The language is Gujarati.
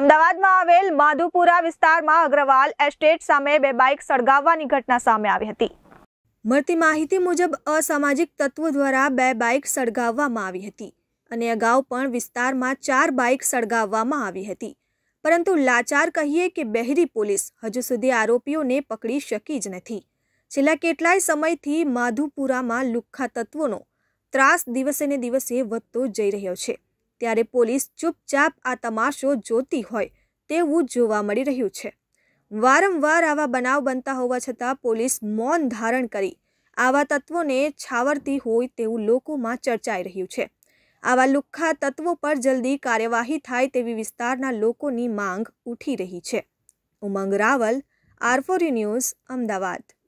અમદાવાદમાં આવેલ માધુપુરા વિસ્તારમાં અગ્રવાલ એસ્ટેટ સામે બે બાઇક સળગાવવાની ઘટના સામે આવી હતી મળતી માહિતી મુજબ અસામાજિક તત્વો દ્વારા બે બાઇક સળગાવવામાં આવી હતી અને અગાઉ પણ વિસ્તારમાં ચાર બાઇક સળગાવવામાં આવી હતી પરંતુ લાચાર કહીએ કે બહેરી પોલીસ હજુ સુધી આરોપીઓને પકડી શકી જ નથી છેલ્લા કેટલાય સમયથી માધુપુરામાં લુખ્ખા તત્વોનો ત્રાસ દિવસે ને દિવસે વધતો જઈ રહ્યો છે ત્યારે પોલીસ ચૂપચાપ આ તમાશો જોતી હોય તેવું જોવા મળી રહ્યું છે વારંવાર આવા બનાવ બનતા હોવા છતાં પોલીસ મૌન ધારણ કરી આવા તત્વોને છાવરતી હોય તેવું લોકોમાં ચર્ચાઈ રહ્યું છે આવા લુખ્ખા તત્વો પર જલ્દી કાર્યવાહી થાય તેવી વિસ્તારના લોકોની માંગ ઉઠી રહી છે ઉમંગ રાવલ આરફોરી ન્યૂઝ અમદાવાદ